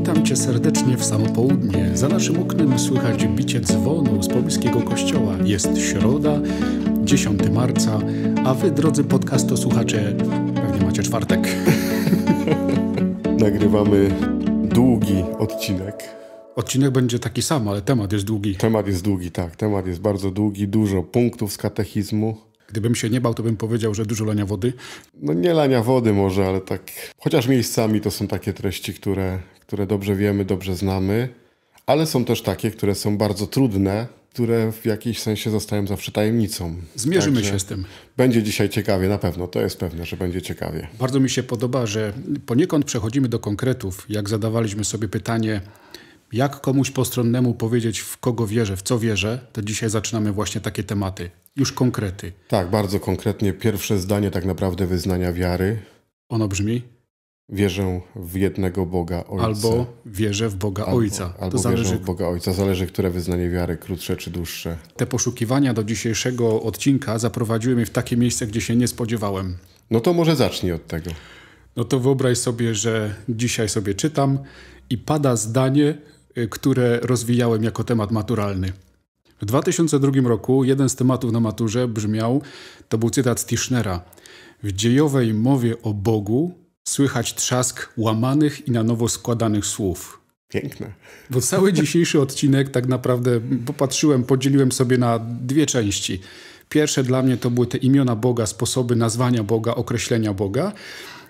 Witam Cię serdecznie w samopołudnie. Za naszym oknem słychać bicie dzwonu z pobliskiego kościoła. Jest środa, 10 marca, a Wy, drodzy podcasto słuchacze, pewnie macie czwartek. Nagrywamy długi odcinek. Odcinek będzie taki sam, ale temat jest długi. Temat jest długi, tak. Temat jest bardzo długi, dużo punktów z katechizmu. Gdybym się nie bał, to bym powiedział, że dużo lania wody. No nie lania wody może, ale tak. Chociaż miejscami to są takie treści, które, które dobrze wiemy, dobrze znamy, ale są też takie, które są bardzo trudne, które w jakiś sensie zostają zawsze tajemnicą. Zmierzymy Także się z tym. Będzie dzisiaj ciekawie, na pewno, to jest pewne, że będzie ciekawie. Bardzo mi się podoba, że poniekąd przechodzimy do konkretów, jak zadawaliśmy sobie pytanie, jak komuś postronnemu powiedzieć, w kogo wierzę, w co wierzę, to dzisiaj zaczynamy właśnie takie tematy. Już konkrety. Tak, bardzo konkretnie. Pierwsze zdanie tak naprawdę wyznania wiary. Ono brzmi? wierzę w jednego Boga Ojca. Albo wierzę w Boga albo, Ojca. To zależy... wierzę w Boga Ojca. Zależy, które wyznanie wiary, krótsze czy dłuższe. Te poszukiwania do dzisiejszego odcinka zaprowadziły mnie w takie miejsce, gdzie się nie spodziewałem. No to może zacznij od tego. No to wyobraź sobie, że dzisiaj sobie czytam i pada zdanie, y, które rozwijałem jako temat maturalny. W 2002 roku jeden z tematów na maturze brzmiał, to był cytat Tischnera. W dziejowej mowie o Bogu Słychać trzask łamanych i na nowo składanych słów. Piękne. Bo cały dzisiejszy odcinek tak naprawdę popatrzyłem, podzieliłem sobie na dwie części. Pierwsze dla mnie to były te imiona Boga, sposoby nazwania Boga, określenia Boga.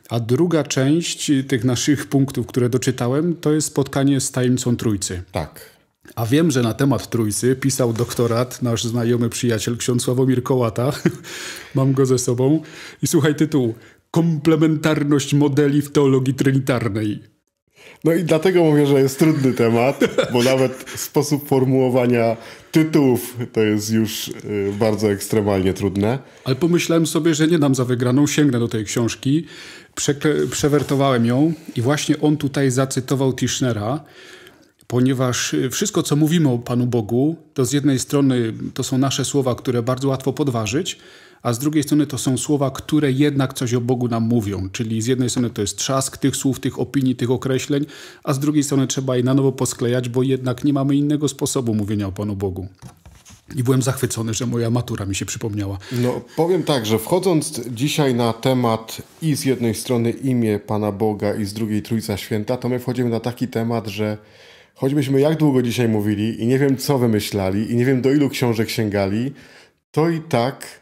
A druga część tych naszych punktów, które doczytałem, to jest spotkanie z tajemnicą Trójcy. Tak. A wiem, że na temat Trójcy pisał doktorat nasz znajomy przyjaciel ksiądz Sławomir Kołata. Mam go ze sobą. I słuchaj tytuł komplementarność modeli w teologii trinitarnej. No i dlatego mówię, że jest trudny temat, bo nawet sposób formułowania tytułów to jest już y, bardzo ekstremalnie trudne. Ale pomyślałem sobie, że nie dam za wygraną, sięgnę do tej książki, przewertowałem ją i właśnie on tutaj zacytował Tischnera, ponieważ y, wszystko, co mówimy o Panu Bogu, to z jednej strony to są nasze słowa, które bardzo łatwo podważyć, a z drugiej strony to są słowa, które jednak coś o Bogu nam mówią. Czyli z jednej strony to jest trzask tych słów, tych opinii, tych określeń, a z drugiej strony trzeba je na nowo posklejać, bo jednak nie mamy innego sposobu mówienia o Panu Bogu. I byłem zachwycony, że moja matura mi się przypomniała. No, powiem tak, że wchodząc dzisiaj na temat i z jednej strony imię Pana Boga, i z drugiej Trójca Święta, to my wchodzimy na taki temat, że choćbyśmy jak długo dzisiaj mówili i nie wiem co wymyślali i nie wiem do ilu książek sięgali, to i tak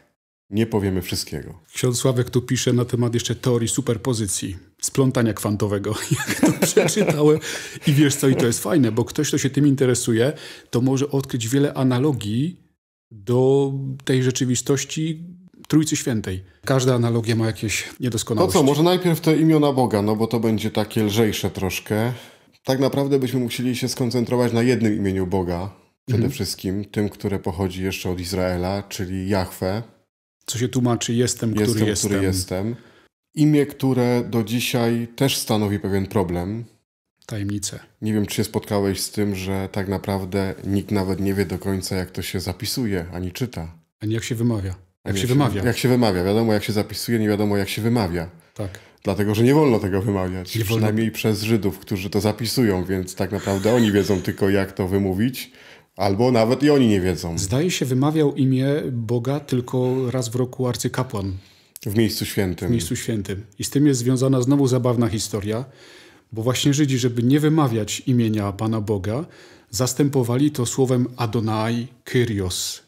nie powiemy wszystkiego. Ksiądz Sławek tu pisze na temat jeszcze teorii superpozycji, splątania kwantowego. Jak to przeczytałem i wiesz co, i to jest fajne, bo ktoś, kto się tym interesuje, to może odkryć wiele analogii do tej rzeczywistości Trójcy Świętej. Każda analogia ma jakieś niedoskonałości. No co, może najpierw te imiona Boga, no bo to będzie takie lżejsze troszkę. Tak naprawdę byśmy musieli się skoncentrować na jednym imieniu Boga, przede mhm. wszystkim, tym, które pochodzi jeszcze od Izraela, czyli Jahwe co się tłumaczy jestem, który jestem. jestem. Który jestem. Imię, które do dzisiaj też stanowi pewien problem. Tajemnicę. Nie wiem, czy się spotkałeś z tym, że tak naprawdę nikt nawet nie wie do końca, jak to się zapisuje, ani czyta. Ani jak się wymawia. Jak, jak się wymawia. Jak się wymawia. Wiadomo, jak się zapisuje, nie wiadomo, jak się wymawia. Tak. Dlatego, że nie wolno tego wymawiać. Nie przynajmniej wolno. przez Żydów, którzy to zapisują, więc tak naprawdę oni wiedzą tylko, jak to wymówić. Albo nawet i oni nie wiedzą. Zdaje się, wymawiał imię Boga tylko raz w roku arcykapłan. W miejscu świętym. W miejscu świętym. I z tym jest związana znowu zabawna historia, bo właśnie Żydzi, żeby nie wymawiać imienia Pana Boga, zastępowali to słowem Adonai Kyrios,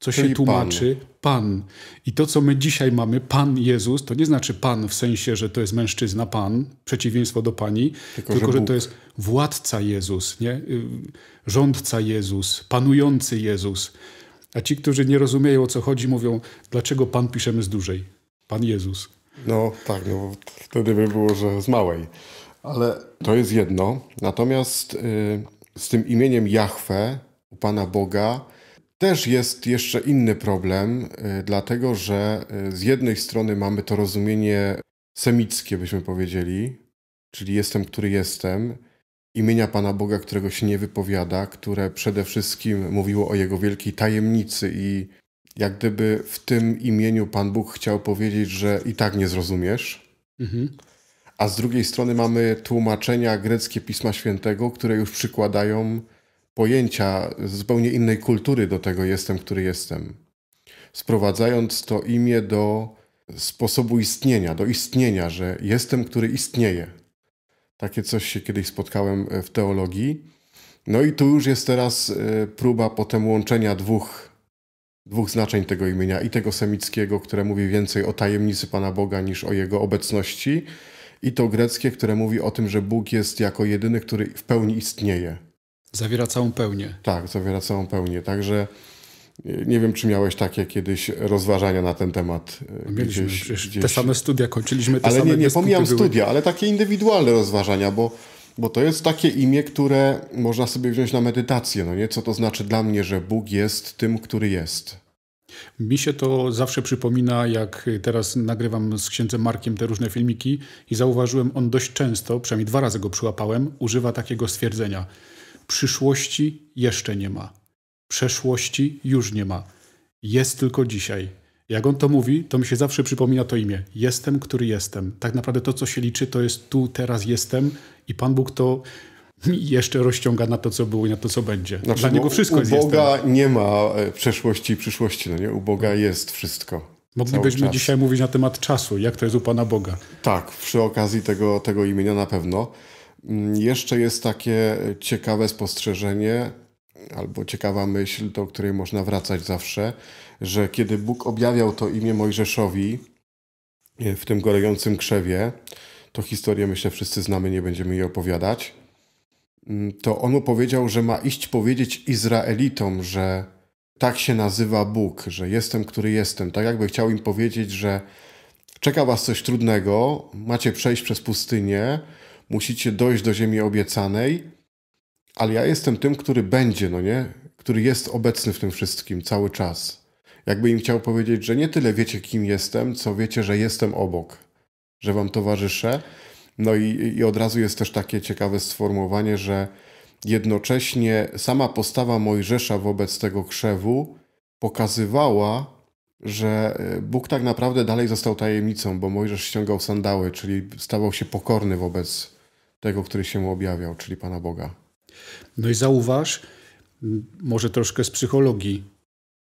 co Czyli się tłumaczy Pan. Pan. I to, co my dzisiaj mamy, Pan Jezus, to nie znaczy Pan w sensie, że to jest mężczyzna Pan, przeciwieństwo do Pani, tylko, tylko że, że to jest władca Jezus, nie? Y, rządca Jezus, panujący Jezus. A ci, którzy nie rozumieją, o co chodzi, mówią, dlaczego Pan piszemy z dużej? Pan Jezus. No tak, no wtedy by było, że z małej. Ale to jest jedno. Natomiast y, z tym imieniem Jahwe, u Pana Boga, też jest jeszcze inny problem, y, dlatego że y, z jednej strony mamy to rozumienie semickie, byśmy powiedzieli, czyli jestem, który jestem, imienia Pana Boga, którego się nie wypowiada, które przede wszystkim mówiło o Jego wielkiej tajemnicy i jak gdyby w tym imieniu Pan Bóg chciał powiedzieć, że i tak nie zrozumiesz. Mhm. A z drugiej strony mamy tłumaczenia greckie Pisma Świętego, które już przykładają pojęcia zupełnie innej kultury do tego jestem, który jestem, sprowadzając to imię do sposobu istnienia, do istnienia, że jestem, który istnieje. Takie coś się kiedyś spotkałem e, w teologii. No i tu już jest teraz e, próba potem łączenia dwóch, dwóch znaczeń tego imienia i tego semickiego, które mówi więcej o tajemnicy Pana Boga niż o jego obecności, i to greckie, które mówi o tym, że Bóg jest jako jedyny, który w pełni istnieje. Zawiera całą pełnię. Tak, zawiera całą pełnię. Także y, nie wiem, czy miałeś takie kiedyś rozważania na ten temat. Y, Mieliśmy gdzieś, gdzieś... te same studia, kończyliśmy te ale same Ale nie, nie pomijam studia, ale takie indywidualne rozważania, bo, bo to jest takie imię, które można sobie wziąć na medytację. No nie? Co to znaczy dla mnie, że Bóg jest tym, który jest? Mi się to zawsze przypomina, jak teraz nagrywam z księdzem Markiem te różne filmiki i zauważyłem, on dość często, przynajmniej dwa razy go przyłapałem, używa takiego stwierdzenia – Przyszłości jeszcze nie ma. Przeszłości już nie ma. Jest tylko dzisiaj. Jak on to mówi, to mi się zawsze przypomina to imię. Jestem, który jestem. Tak naprawdę to, co się liczy, to jest tu, teraz jestem i Pan Bóg to jeszcze rozciąga na to, co było i na to, co będzie. Znaczy, Dla niego wszystko jest U Boga nie ma e, przeszłości i przyszłości. No nie? U Boga jest wszystko. Moglibyśmy dzisiaj mówić na temat czasu, jak to jest u Pana Boga. Tak, przy okazji tego, tego imienia na pewno. Mm, jeszcze jest takie ciekawe spostrzeżenie, albo ciekawa myśl, do której można wracać zawsze, że kiedy Bóg objawiał to imię Mojżeszowi e, w tym gorejącym krzewie, to historię myślę wszyscy znamy, nie będziemy jej opowiadać, mm, to on mu powiedział, że ma iść powiedzieć Izraelitom, że tak się nazywa Bóg, że jestem, który jestem. Tak jakby chciał im powiedzieć, że czeka was coś trudnego, macie przejść przez pustynię, musicie dojść do ziemi obiecanej, ale ja jestem tym, który będzie, no nie? Który jest obecny w tym wszystkim cały czas. Jakby im chciał powiedzieć, że nie tyle wiecie, kim jestem, co wiecie, że jestem obok, że wam towarzyszę. No i, i od razu jest też takie ciekawe sformułowanie, że jednocześnie sama postawa Mojżesza wobec tego krzewu pokazywała, że e, Bóg tak naprawdę dalej został tajemnicą, bo Mojżesz ściągał sandały, czyli stawał się pokorny wobec tego, który się mu objawiał, czyli Pana Boga. No i zauważ, może troszkę z psychologii,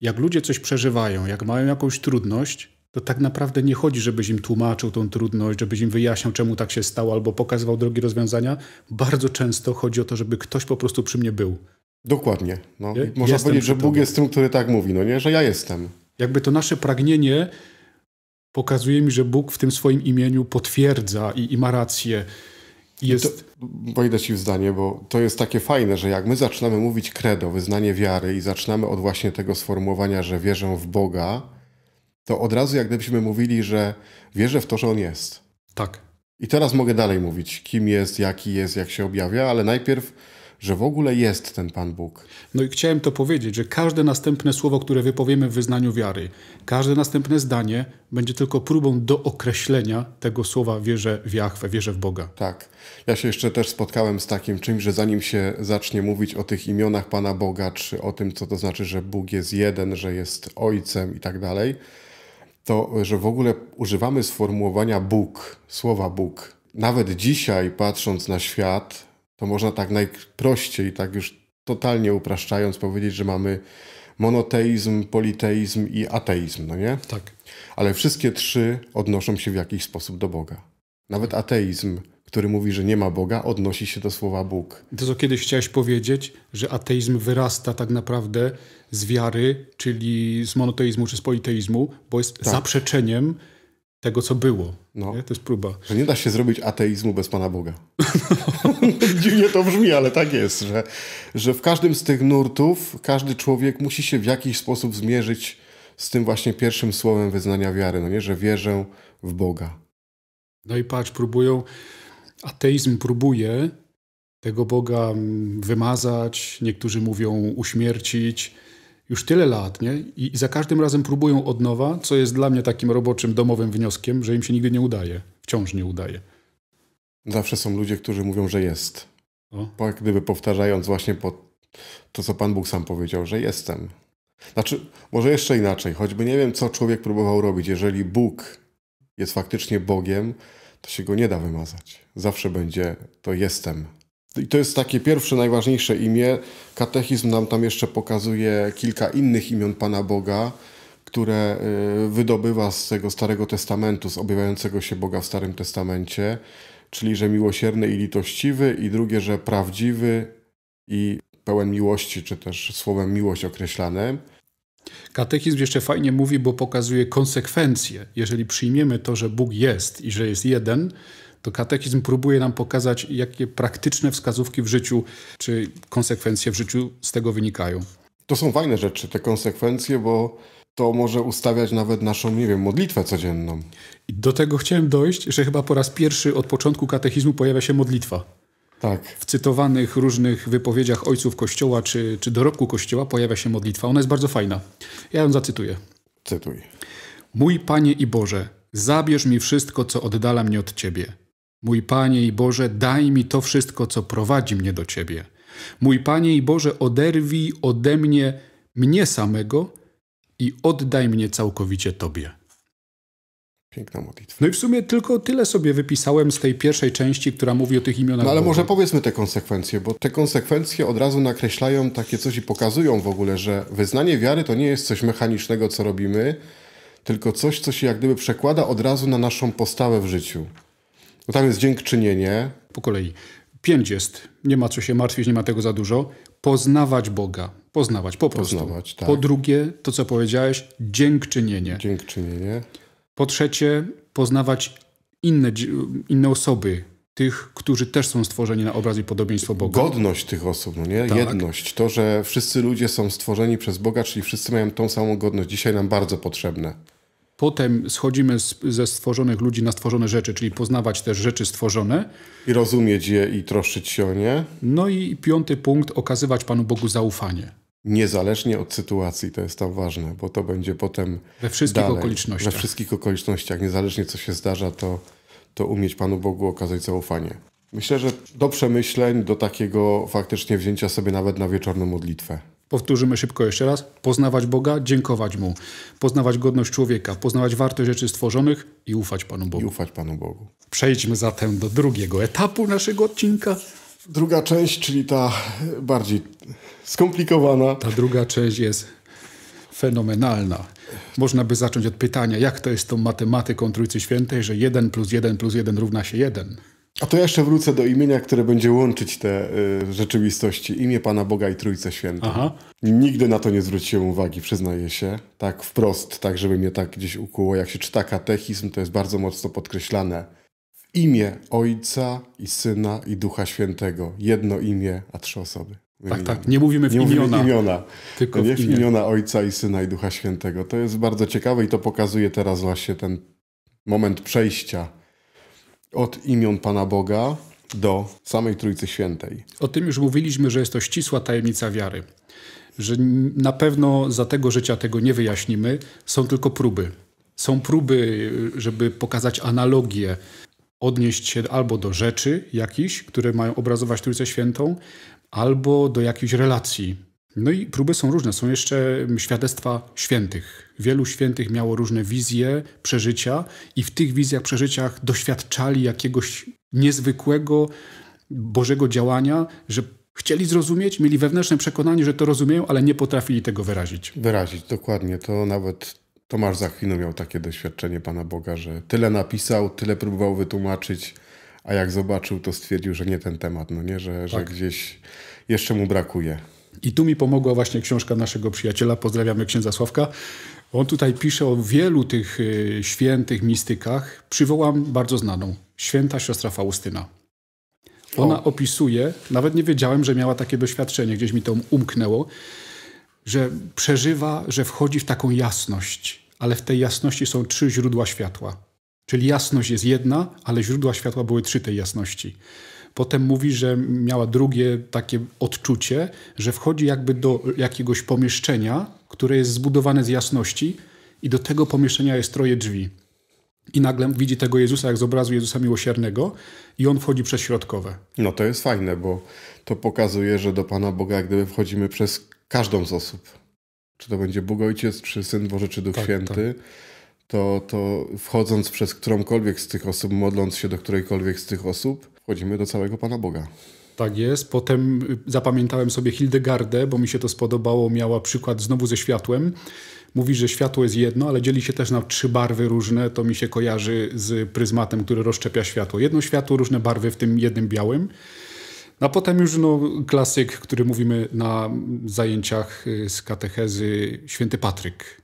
jak ludzie coś przeżywają, jak mają jakąś trudność, to tak naprawdę nie chodzi, żebyś im tłumaczył tą trudność, żebyś im wyjaśniał, czemu tak się stało, albo pokazywał drogi rozwiązania. Bardzo często chodzi o to, żeby ktoś po prostu przy mnie był. Dokładnie. No. Można powiedzieć, że Bóg jest tym, który tak mówi, no nie? że ja jestem. Jakby to nasze pragnienie pokazuje mi, że Bóg w tym swoim imieniu potwierdza i, i ma rację. Jest... To, wejdę ci w zdanie, bo to jest takie fajne, że jak my zaczynamy mówić credo, wyznanie wiary i zaczynamy od właśnie tego sformułowania, że wierzę w Boga, to od razu jak gdybyśmy mówili, że wierzę w to, że On jest. Tak. I teraz mogę dalej mówić, kim jest, jaki jest, jak się objawia, ale najpierw że w ogóle jest ten Pan Bóg. No i chciałem to powiedzieć, że każde następne słowo, które wypowiemy w wyznaniu wiary, każde następne zdanie będzie tylko próbą do określenia tego słowa wierzę w Jahwe, wierzę w Boga. Tak. Ja się jeszcze też spotkałem z takim czymś, że zanim się zacznie mówić o tych imionach Pana Boga, czy o tym, co to znaczy, że Bóg jest jeden, że jest Ojcem i tak dalej, to że w ogóle używamy sformułowania Bóg, słowa Bóg. Nawet dzisiaj, patrząc na świat, to można tak najprościej, tak już totalnie upraszczając, powiedzieć, że mamy monoteizm, politeizm i ateizm, no nie? Tak. Ale wszystkie trzy odnoszą się w jakiś sposób do Boga. Nawet ateizm, który mówi, że nie ma Boga, odnosi się do słowa Bóg. To, co kiedyś chciałeś powiedzieć, że ateizm wyrasta tak naprawdę z wiary, czyli z monoteizmu czy z politeizmu, bo jest tak. zaprzeczeniem tego, co było. No. Nie? To jest próba. Że nie da się zrobić ateizmu bez Pana Boga. Dziwnie to brzmi, ale tak jest, że, że w każdym z tych nurtów każdy człowiek musi się w jakiś sposób zmierzyć z tym właśnie pierwszym słowem wyznania wiary, no nie? że wierzę w Boga. No i patrz, próbują, ateizm próbuje tego Boga wymazać, niektórzy mówią uśmiercić, już tyle lat, nie? I, I za każdym razem próbują od nowa, co jest dla mnie takim roboczym, domowym wnioskiem, że im się nigdy nie udaje. Wciąż nie udaje. Zawsze są ludzie, którzy mówią, że jest. O. Jak gdyby powtarzając właśnie po to, co Pan Bóg sam powiedział, że jestem. Znaczy, może jeszcze inaczej, choćby nie wiem, co człowiek próbował robić. Jeżeli Bóg jest faktycznie Bogiem, to się go nie da wymazać. Zawsze będzie to jestem. I to jest takie pierwsze, najważniejsze imię. Katechizm nam tam jeszcze pokazuje kilka innych imion Pana Boga, które y, wydobywa z tego Starego Testamentu, z objawiającego się Boga w Starym Testamencie, czyli że miłosierny i litościwy, i drugie, że prawdziwy i pełen miłości, czy też słowem miłość określane. Katechizm jeszcze fajnie mówi, bo pokazuje konsekwencje. Jeżeli przyjmiemy to, że Bóg jest i że jest jeden, to katechizm próbuje nam pokazać, jakie praktyczne wskazówki w życiu, czy konsekwencje w życiu z tego wynikają. To są fajne rzeczy, te konsekwencje, bo to może ustawiać nawet naszą, nie wiem, modlitwę codzienną. I do tego chciałem dojść, że chyba po raz pierwszy od początku katechizmu pojawia się modlitwa. Tak. W cytowanych różnych wypowiedziach ojców Kościoła czy, czy dorobku Kościoła pojawia się modlitwa. Ona jest bardzo fajna. Ja ją zacytuję. Cytuj. Mój Panie i Boże, zabierz mi wszystko, co oddala mnie od Ciebie. Mój Panie i Boże, daj mi to wszystko, co prowadzi mnie do Ciebie. Mój Panie i Boże, oderwij ode mnie mnie samego i oddaj mnie całkowicie Tobie. Piękna modlitwa. No i w sumie tylko tyle sobie wypisałem z tej pierwszej części, która mówi o tych imionach. No ale może powiedzmy te konsekwencje, bo te konsekwencje od razu nakreślają takie coś i pokazują w ogóle, że wyznanie wiary to nie jest coś mechanicznego, co robimy, tylko coś, co się jak gdyby przekłada od razu na naszą postawę w życiu. No tam jest dziękczynienie. Po kolei. Pięć jest. Nie ma co się martwić, nie ma tego za dużo. Poznawać Boga. Poznawać, po prostu. Poznawać, tak. Po drugie, to co powiedziałeś, dziękczynienie. Dziękczynienie. Po trzecie, poznawać inne, inne osoby, tych, którzy też są stworzeni na obraz i podobieństwo Boga. Godność tych osób, no nie? Tak. Jedność. To, że wszyscy ludzie są stworzeni przez Boga, czyli wszyscy mają tą samą godność. Dzisiaj nam bardzo potrzebne. Potem schodzimy z, ze stworzonych ludzi na stworzone rzeczy, czyli poznawać też rzeczy stworzone. I rozumieć je i troszczyć się o nie. No i piąty punkt, okazywać Panu Bogu zaufanie. Niezależnie od sytuacji, to jest tam ważne, bo to będzie potem. We wszystkich dalej, okolicznościach. We wszystkich okolicznościach, niezależnie co się zdarza, to, to umieć Panu Bogu okazać zaufanie. Myślę, że do przemyśleń, do takiego faktycznie wzięcia sobie nawet na wieczorną modlitwę. Powtórzymy szybko jeszcze raz. Poznawać Boga, dziękować Mu. Poznawać godność człowieka, poznawać wartość rzeczy stworzonych i ufać Panu Bogu. I ufać Panu Bogu. Przejdźmy zatem do drugiego etapu naszego odcinka. Druga część, czyli ta bardziej skomplikowana. Ta druga część jest fenomenalna. Można by zacząć od pytania, jak to jest z tą matematyką Trójcy Świętej, że 1 plus 1 plus 1 równa się 1. A to jeszcze wrócę do imienia, które będzie łączyć te y, rzeczywistości. Imię Pana Boga i Trójce Święta. Nigdy na to nie zwróciłem uwagi, przyznaję się. Tak wprost, tak żeby mnie tak gdzieś ukuło. Jak się czyta katechizm, to jest bardzo mocno podkreślane. W imię Ojca i Syna i Ducha Świętego. Jedno imię, a trzy osoby. Tak, tak. Nie mówimy w nie imiona. Mówimy imiona. Tylko nie w, imię. w imiona Ojca i Syna i Ducha Świętego. To jest bardzo ciekawe i to pokazuje teraz właśnie ten moment przejścia od imion Pana Boga do samej Trójcy Świętej. O tym już mówiliśmy, że jest to ścisła tajemnica wiary. Że na pewno za tego życia tego nie wyjaśnimy, są tylko próby. Są próby, żeby pokazać analogię, odnieść się albo do rzeczy jakichś, które mają obrazować Trójcę Świętą, albo do jakichś relacji, no i próby są różne. Są jeszcze świadectwa świętych. Wielu świętych miało różne wizje, przeżycia, i w tych wizjach, przeżyciach doświadczali jakiegoś niezwykłego Bożego działania, że chcieli zrozumieć, mieli wewnętrzne przekonanie, że to rozumieją, ale nie potrafili tego wyrazić. Wyrazić, dokładnie. To nawet Tomasz Zachwino miał takie doświadczenie Pana Boga, że tyle napisał, tyle próbował wytłumaczyć, a jak zobaczył, to stwierdził, że nie ten temat, no nie, że, tak. że gdzieś jeszcze mu brakuje. I tu mi pomogła właśnie książka naszego przyjaciela, pozdrawiamy księdza Sławka. On tutaj pisze o wielu tych e, świętych mistykach. Przywołam bardzo znaną, święta siostra Faustyna. Ona o. opisuje, nawet nie wiedziałem, że miała takie doświadczenie, gdzieś mi to umknęło, że przeżywa, że wchodzi w taką jasność, ale w tej jasności są trzy źródła światła. Czyli jasność jest jedna, ale źródła światła były trzy tej jasności. Potem mówi, że miała drugie takie odczucie, że wchodzi jakby do jakiegoś pomieszczenia, które jest zbudowane z jasności i do tego pomieszczenia jest troje drzwi. I nagle widzi tego Jezusa jak z obrazu Jezusa Miłosiernego i on wchodzi przez środkowe. No to jest fajne, bo to pokazuje, że do Pana Boga jak gdyby wchodzimy przez każdą z osób. Czy to będzie Bóg Ojciec, czy Syn Boże, czy Duch tak, Święty. Tak. To, to wchodząc przez którąkolwiek z tych osób, modląc się do którejkolwiek z tych osób, wchodzimy do całego Pana Boga. Tak jest. Potem y, zapamiętałem sobie Hildegardę, bo mi się to spodobało. Miała przykład znowu ze światłem. Mówi, że światło jest jedno, ale dzieli się też na trzy barwy różne. To mi się kojarzy z pryzmatem, który rozszczepia światło. Jedno światło, różne barwy, w tym jednym białym. No a potem już no, klasyk, który mówimy na zajęciach y, z katechezy, święty Patryk.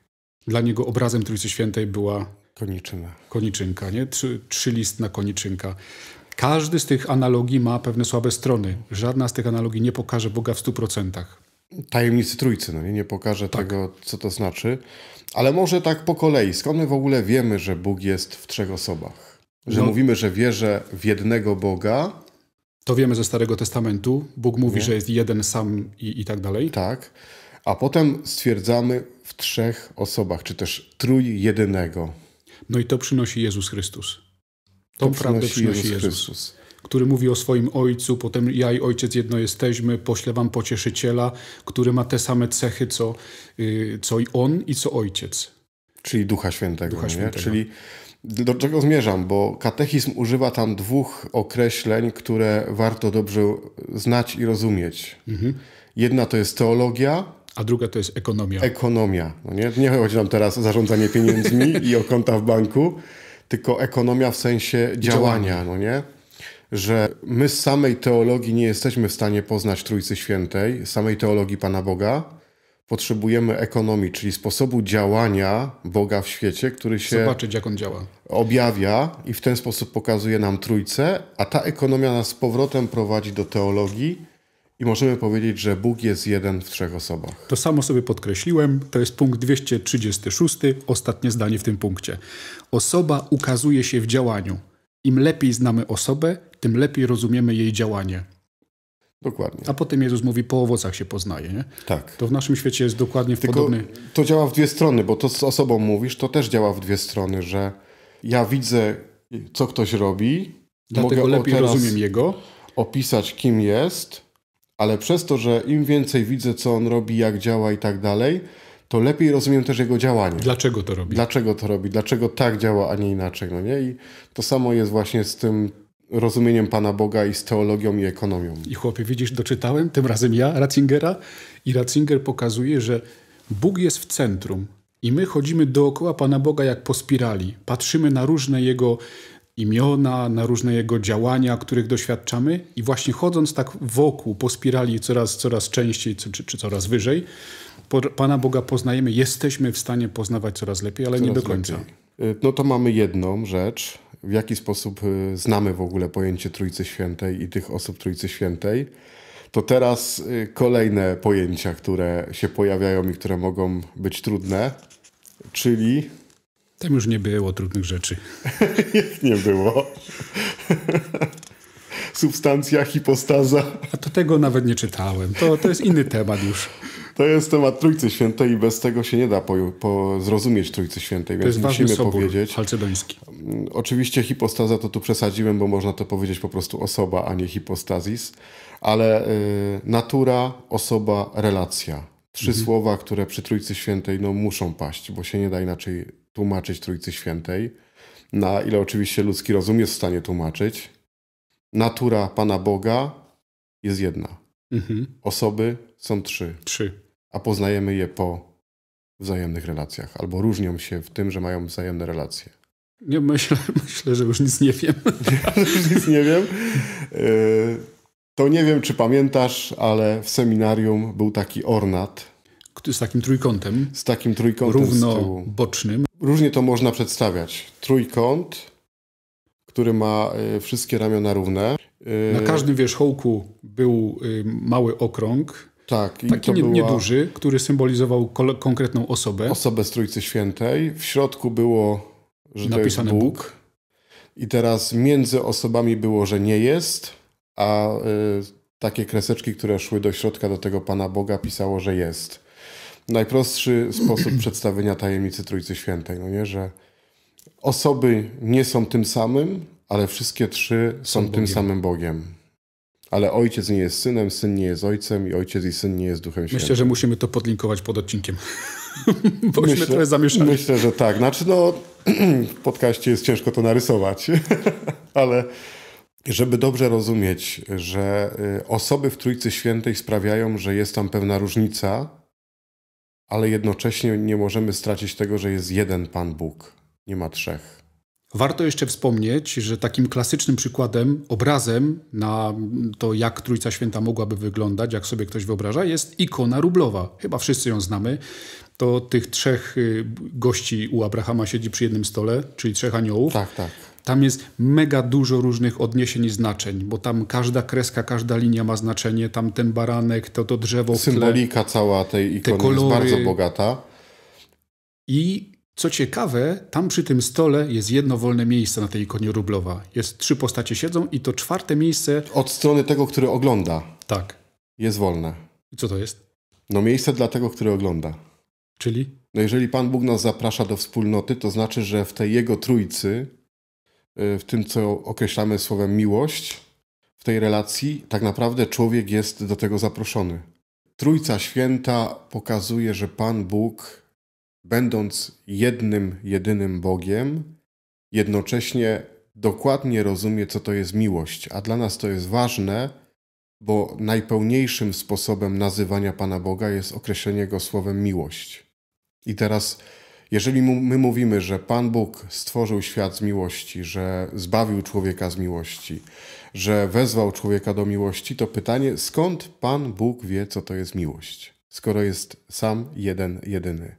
Dla niego obrazem Trójcy Świętej była Koniczyna. Koniczynka, nie? Trzy, trzy na koniczynka. Każdy z tych analogii ma pewne słabe strony. Żadna z tych analogii nie pokaże Boga w 100%. Tajemnicy Trójcy, no nie, nie pokaże tak. tego, co to znaczy. Ale może tak po kolei. Skąd my w ogóle wiemy, że Bóg jest w trzech osobach? Że no. mówimy, że wierzę w jednego Boga, to wiemy ze Starego Testamentu. Bóg mówi, Nie. że jest jeden sam i, i tak dalej. Tak. A potem stwierdzamy w trzech osobach, czy też trój jedynego. No i to przynosi Jezus Chrystus. Tą prawdę przynosi Jezus, Który mówi o swoim Ojcu, potem ja i Ojciec jedno jesteśmy, pośle wam Pocieszyciela, który ma te same cechy, co, y, co i On i co Ojciec. Czyli Ducha Świętego. Ducha Świętego. Czyli do czego zmierzam, bo katechizm używa tam dwóch określeń, które warto dobrze znać i rozumieć. Mhm. Jedna to jest teologia, a druga to jest ekonomia. Ekonomia. No nie? nie chodzi nam teraz o zarządzanie pieniędzmi i o konta w banku, tylko ekonomia w sensie działania, działania. no nie? Że my z samej teologii nie jesteśmy w stanie poznać Trójcy Świętej, samej teologii Pana Boga. Potrzebujemy ekonomii, czyli sposobu działania Boga w świecie, który się. Zobaczyć, jak on działa. Objawia i w ten sposób pokazuje nam Trójcę, a ta ekonomia nas z powrotem prowadzi do teologii, i możemy powiedzieć, że Bóg jest jeden w trzech osobach. To samo sobie podkreśliłem, to jest punkt 236, ostatnie zdanie w tym punkcie. Osoba ukazuje się w działaniu. Im lepiej znamy osobę, tym lepiej rozumiemy jej działanie. Dokładnie. A potem Jezus mówi, po owocach się poznaje, nie? Tak. To w naszym świecie jest dokładnie w Tylko podobny... To działa w dwie strony, bo to z osobą mówisz, to też działa w dwie strony, że ja widzę, co ktoś robi, dlatego lepiej rozumiem jego. Opisać, kim jest, ale przez to, że im więcej widzę, co on robi, jak działa i tak dalej, to lepiej rozumiem też jego działanie. Dlaczego to robi? Dlaczego to robi? Dlaczego tak działa, a nie inaczej? No nie? I to samo jest właśnie z tym rozumieniem Pana Boga i z teologią i ekonomią. I chłopie, widzisz, doczytałem, tym razem ja, Ratzingera, i Ratzinger pokazuje, że Bóg jest w centrum, i my chodzimy dookoła Pana Boga jak po spirali. Patrzymy na różne Jego imiona, na różne jego działania, których doświadczamy. I właśnie chodząc tak wokół, po spirali coraz, coraz częściej czy, czy coraz wyżej, Pana Boga poznajemy, jesteśmy w stanie poznawać coraz lepiej, ale coraz nie do końca. Lepiej. Y, no to mamy jedną rzecz, w jaki sposób y, znamy w ogóle pojęcie Trójcy Świętej i tych osób Trójcy Świętej. To teraz y, kolejne pojęcia, które się pojawiają i które mogą być trudne, czyli tam już nie było trudnych rzeczy. Jak nie było? Substancja, hipostaza. A to tego nawet nie czytałem. To, to jest inny temat już. To jest temat Trójcy Świętej i bez tego się nie da po, po zrozumieć Trójcy Świętej, więc to jest musimy powiedzieć. Halcedoński. Mm, oczywiście hipostaza to tu przesadziłem, bo można to powiedzieć po prostu osoba, a nie hipostazis, ale y, natura, osoba, relacja. Trzy mhm. słowa, które przy Trójcy Świętej no, muszą paść, bo się nie da inaczej tłumaczyć Trójcy Świętej, na ile oczywiście ludzki rozum jest w stanie tłumaczyć. Natura Pana Boga jest jedna. Mhm. Osoby są trzy. Trzy. A poznajemy je po wzajemnych relacjach, albo różnią się w tym, że mają wzajemne relacje. Nie, myślę, myślę że już nic nie wiem. Nie, już nic nie wiem. E, to nie wiem, czy pamiętasz, ale w seminarium był taki ornat. Z takim trójkątem. Z takim trójkątem równo bocznym różnie to można przedstawiać. Trójkąt, który ma y, wszystkie ramiona równe. Y, Na każdym wierzchołku był y, mały okrąg. Tak, taki nie, była... nieduży, który symbolizował konkretną osobę. Osobę z Trójcy Świętej. W środku było, że Napisane to jest Bóg. Bóg. I teraz między osobami było, że nie jest, a y, takie kreseczki, które szły do środka do tego Pana Boga, pisało, że jest najprostszy sposób przedstawienia tajemnicy Trójcy Świętej, no nie, że osoby nie są tym samym, ale wszystkie trzy są, tym samym Bogiem. Ale ojciec nie jest synem, syn nie jest ojcem i ojciec i syn nie jest duchem świętym. Myślę, że musimy to podlinkować pod odcinkiem. Bośmy myślę, trochę zamieszali. Myślę, że tak. Znaczy no, w podcaście jest ciężko to narysować, ale żeby dobrze rozumieć, że y, osoby w Trójcy Świętej sprawiają, że jest tam pewna różnica, ale jednocześnie nie możemy stracić tego, że jest jeden Pan Bóg, nie ma trzech. Warto jeszcze wspomnieć, że takim klasycznym przykładem, obrazem na to, jak Trójca Święta mogłaby wyglądać, jak sobie ktoś wyobraża, jest ikona rublowa. Chyba wszyscy ją znamy. To tych trzech y, gości u Abrahama siedzi przy jednym stole, czyli trzech aniołów. Tak, tak. Tam jest mega dużo różnych odniesień i znaczeń, bo tam każda kreska, każda linia ma znaczenie, tam ten baranek, to, to drzewo. Symbolika tle, cała tej ikony te kolory. jest bardzo bogata. I co ciekawe, tam przy tym stole jest jedno wolne miejsce na tej ikonie rublowa. Jest trzy postacie siedzą i to czwarte miejsce. Od strony tego, który ogląda. Tak. Jest wolne. I co to jest? No miejsce dla tego, który ogląda. Czyli? No jeżeli Pan Bóg nas zaprasza do wspólnoty, to znaczy, że w tej Jego trójcy Y, w tym, co określamy słowem miłość, w tej relacji tak naprawdę człowiek jest do tego zaproszony. Trójca Święta pokazuje, że Pan Bóg, będąc jednym, jedynym Bogiem, jednocześnie dokładnie rozumie, co to jest miłość, a dla nas to jest ważne, bo najpełniejszym sposobem nazywania Pana Boga jest określenie go słowem miłość. I teraz jeżeli my mówimy, że Pan Bóg stworzył świat z miłości, że zbawił człowieka z miłości, że wezwał człowieka do miłości, to pytanie, skąd Pan Bóg wie, co to jest miłość, skoro jest sam jeden, jedyny?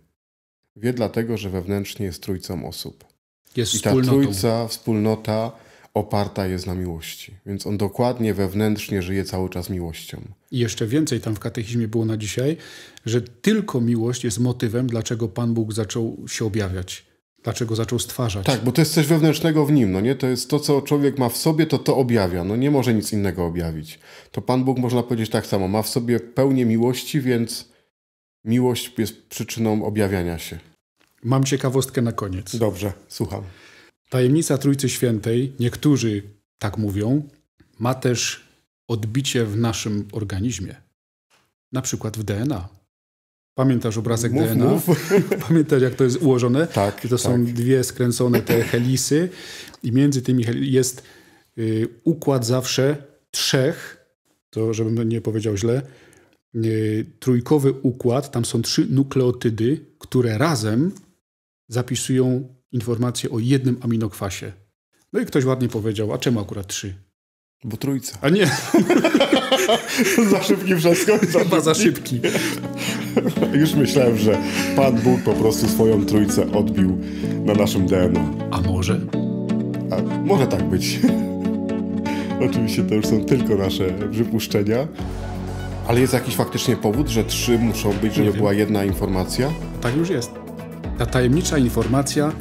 Wie dlatego, że wewnętrznie jest trójcą osób. Jest I ta wspólnotą. trójca, wspólnota oparta jest na miłości. Więc on dokładnie wewnętrznie żyje cały czas miłością. I jeszcze więcej tam w katechizmie było na dzisiaj, że tylko miłość jest motywem, dlaczego Pan Bóg zaczął się objawiać. Dlaczego zaczął stwarzać? Tak, bo to jest coś wewnętrznego w nim, no nie? To jest to, co człowiek ma w sobie, to to objawia. No nie może nic innego objawić. To Pan Bóg, można powiedzieć tak samo, ma w sobie pełnię miłości, więc miłość jest przyczyną objawiania się. Mam ciekawostkę na koniec. Dobrze, słucham. Tajemnica Trójcy Świętej, niektórzy tak mówią, ma też odbicie w naszym organizmie. Na przykład w DNA. Pamiętasz obrazek mów, DNA? Mów. Pamiętasz, jak to jest ułożone? Tak. I to tak. są dwie skręcone te helisy, i między tymi jest y, układ zawsze trzech, to żebym nie powiedział źle, y, trójkowy układ. Tam są trzy nukleotydy, które razem zapisują informację o jednym aminokwasie. No i ktoś ładnie powiedział, a czemu akurat trzy? Bo trójca. A nie. za szybki przeskok. Za Chyba za szybki. Już myślałem, że Pan Bóg po prostu swoją trójcę odbił na naszym DNA. A może? A, może tak być. Oczywiście to już są tylko nasze przypuszczenia. Ale jest jakiś faktycznie powód, że trzy muszą być, żeby była jedna informacja? Tak już jest. Ta tajemnicza informacja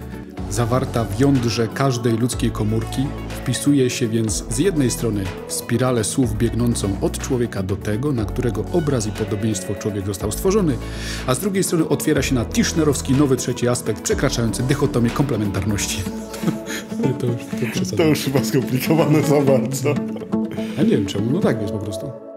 zawarta w jądrze każdej ludzkiej komórki, wpisuje się więc z jednej strony w spiralę słów biegnącą od człowieka do tego, na którego obraz i podobieństwo człowiek został stworzony, a z drugiej strony otwiera się na tischnerowski nowy trzeci aspekt przekraczający dychotomię komplementarności. to, już, to, to już chyba skomplikowane za bardzo. Ja nie wiem czemu, no tak jest po prostu.